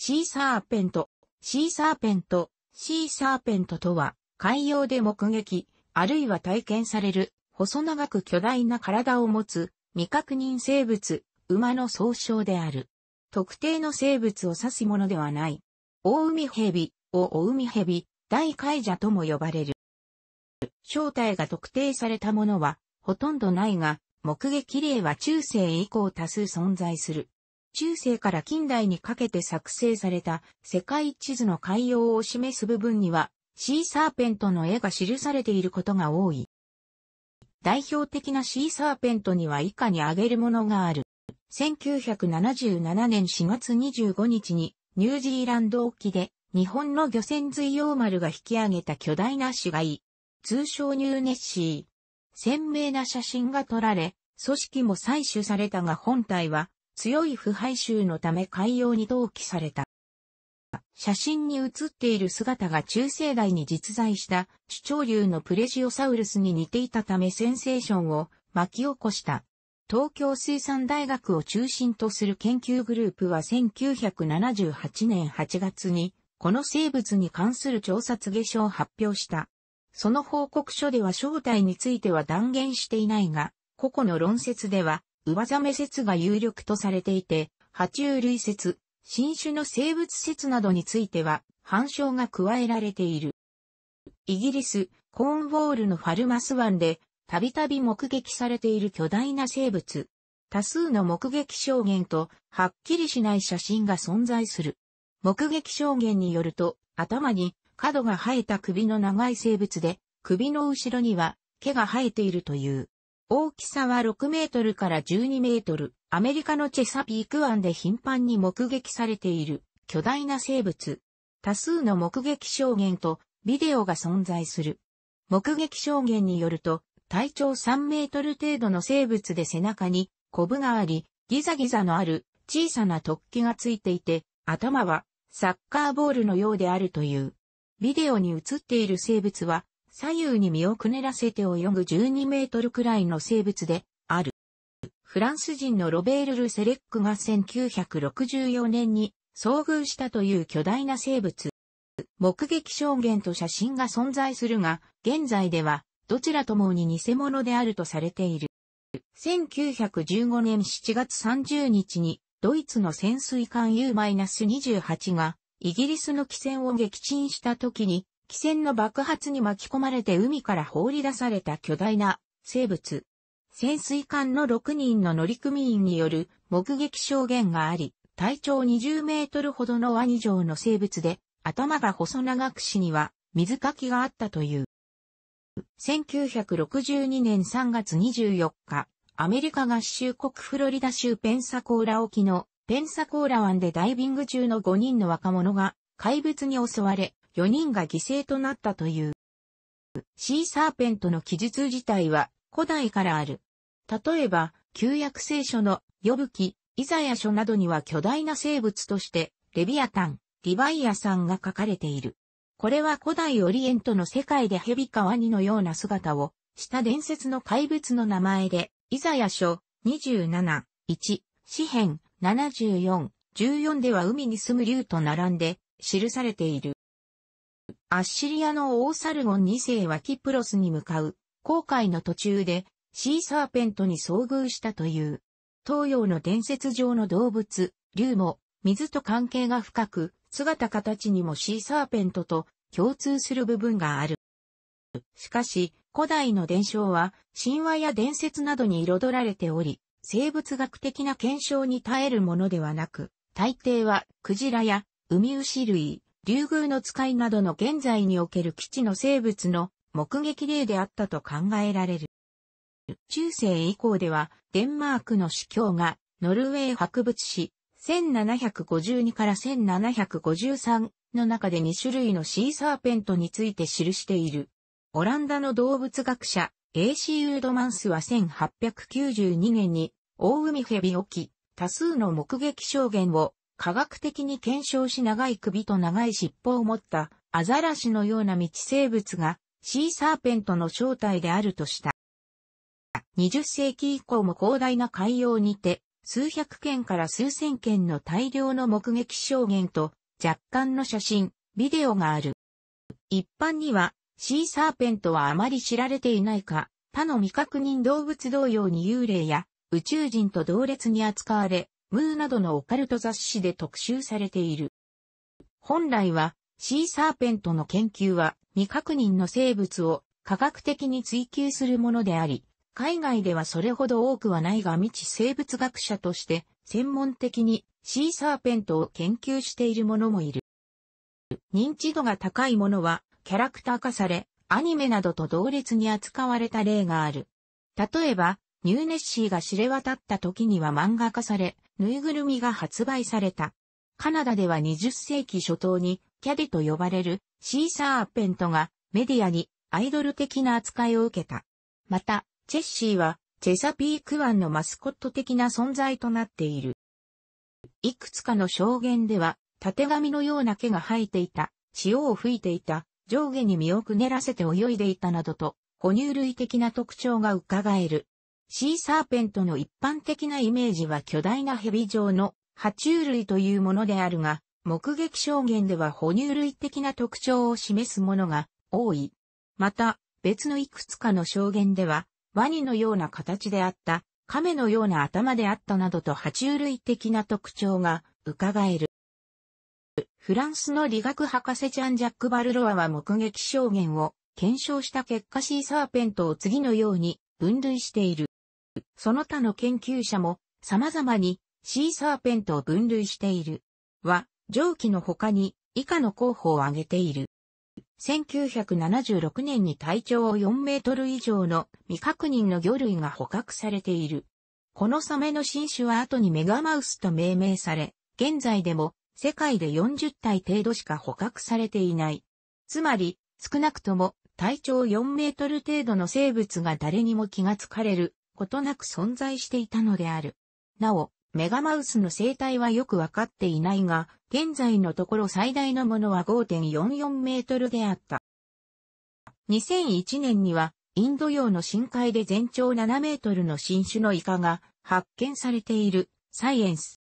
シーサーペント、シーサーペント、シーサーペントとは、海洋で目撃、あるいは体験される、細長く巨大な体を持つ、未確認生物、馬の総称である。特定の生物を指すものではない。大海蛇、大海蛇、大海蛇とも呼ばれる。正体が特定されたものは、ほとんどないが、目撃例は中世以降多数存在する。中世から近代にかけて作成された世界地図の海洋を示す部分には、シーサーペントの絵が記されていることが多い。代表的なシーサーペントには以下に挙げるものがある。1977年4月25日にニュージーランド沖で日本の漁船水用丸が引き上げた巨大な死骸、通称ニューネッシー。鮮明な写真が撮られ、組織も採取されたが本体は強い腐敗臭のため海洋に投棄された。写真に写っている姿が中世代に実在した主張流のプレジオサウルスに似ていたためセンセーションを巻き起こした。東京水産大学を中心とする研究グループは1978年8月にこの生物に関する調査下書を発表した。その報告書では正体については断言していないが、個々の論説では上ザメ説が有力とされていて、爬虫類説、新種の生物説などについては、反証が加えられている。イギリス、コーンウォールのファルマス湾で、たびたび目撃されている巨大な生物。多数の目撃証言と、はっきりしない写真が存在する。目撃証言によると、頭に角が生えた首の長い生物で、首の後ろには毛が生えているという。大きさは6メートルから12メートル、アメリカのチェサピーク湾で頻繁に目撃されている巨大な生物。多数の目撃証言とビデオが存在する。目撃証言によると、体長3メートル程度の生物で背中にコブがあり、ギザギザのある小さな突起がついていて、頭はサッカーボールのようであるという。ビデオに映っている生物は左右に身をくねらせて泳ぐ12メートルくらいの生物である。フランス人のロベール・ル・セレックが1964年に遭遇したという巨大な生物。目撃証言と写真が存在するが、現在ではどちらともに偽物であるとされている。1915年7月30日にドイツの潜水艦 U-28 がイギリスの汽船を撃沈した時に汽船の爆発に巻き込まれて海から放り出された巨大な生物。潜水艦の6人の乗組員による目撃証言があり、体長20メートルほどのワニ状の生物で、頭が細長く死には水かきがあったという。1962年3月24日、アメリカ合衆国フロリダ州ペンサコーラ沖のペンサコーラ湾でダイビング中の5人の若者が怪物に襲われ、4人が犠牲となったという。シーサーペントの記述自体は古代からある。例えば、旧約聖書の呼ぶ記、イザヤ書などには巨大な生物として、レビアタン、リバイアさんが書かれている。これは古代オリエントの世界でヘビカワニのような姿をした伝説の怪物の名前で、イザヤ書27、1、詩編74、14では海に住む竜と並んで記されている。アッシリアの王サルゴン2世はキプロスに向かう、航海の途中で、シーサーペントに遭遇したという。東洋の伝説上の動物、竜も、水と関係が深く、姿形にもシーサーペントと共通する部分がある。しかし、古代の伝承は、神話や伝説などに彩られており、生物学的な検証に耐えるものではなく、大抵は、クジラや、ウミウシ類、竜宮の使いなどの現在における基地の生物の目撃例であったと考えられる。中世以降では、デンマークの司教が、ノルウェー博物誌、1752から1753の中で2種類のシーサーペントについて記している。オランダの動物学者、AC ウードマンスは1892年に、大海蛇沖、多数の目撃証言を科学的に検証し長い首と長い尻尾を持ったアザラシのような未知生物がシーサーペントの正体であるとした。20世紀以降も広大な海洋にて数百件から数千件の大量の目撃証言と若干の写真、ビデオがある。一般にはシーサーペントはあまり知られていないか、他の未確認動物同様に幽霊や宇宙人と同列に扱われ、ムーなどのオカルト雑誌で特集されている。本来は、シーサーペントの研究は未確認の生物を科学的に追求するものであり、海外ではそれほど多くはないが未知生物学者として専門的にシーサーペントを研究している者もいる。認知度が高いものはキャラクター化され、アニメなどと同列に扱われた例がある。例えば、ニューネッシーが知れ渡った時には漫画化され、ぬいぐるみが発売された。カナダでは20世紀初頭にキャデと呼ばれるシーサー・アッペントがメディアにアイドル的な扱いを受けた。また、チェッシーはチェサピーク湾のマスコット的な存在となっている。いくつかの証言では、縦紙のような毛が生えていた、潮を吹いていた、上下に身をくねらせて泳いでいたなどと、哺乳類的な特徴が伺える。シーサーペントの一般的なイメージは巨大な蛇状の爬虫類というものであるが、目撃証言では哺乳類的な特徴を示すものが多い。また、別のいくつかの証言では、ワニのような形であった、亀のような頭であったなどと爬虫類的な特徴が伺える。フランスの理学博士ちゃんジャック・バルロアは目撃証言を検証した結果シーサーペントを次のように分類している。その他の研究者も様々にシーサーペントを分類している。は、上記の他に以下の候補を挙げている。1976年に体長4メートル以上の未確認の魚類が捕獲されている。このサメの新種は後にメガマウスと命名され、現在でも世界で40体程度しか捕獲されていない。つまり、少なくとも体長4メートル程度の生物が誰にも気がつかれることなく存在していたのである。なお、メガマウスの生態はよくわかっていないが、現在のところ最大のものは5.44メートルであった。2001年には、インド洋の深海で全長7メートルの新種のイカが発見されているサイエンス。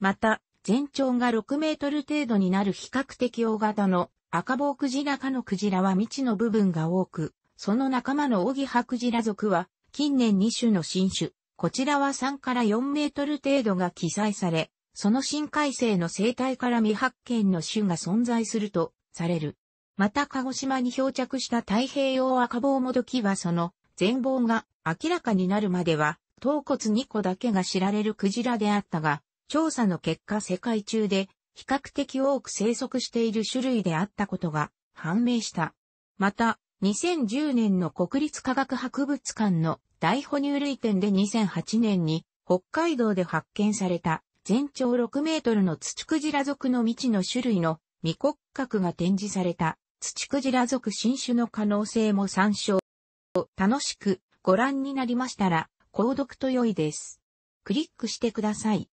また、全長が6メートル程度になる比較的大型の赤棒クジラ科のクジラは未知の部分が多く、その仲間のオギハクジラ族は近年2種の新種、こちらは3から4メートル程度が記載され、その深海生の生態から未発見の種が存在するとされる。また鹿児島に漂着した太平洋赤棒もどきはその全貌が明らかになるまでは、頭骨2個だけが知られるクジラであったが、調査の結果世界中で比較的多く生息している種類であったことが判明した。また、2010年の国立科学博物館の大哺乳類展で2008年に北海道で発見された全長6メートルの土クジラ族の未知の種類の未骨格が展示された土クジラ族新種の可能性も参照。楽しくご覧になりましたら購読と良いです。クリックしてください。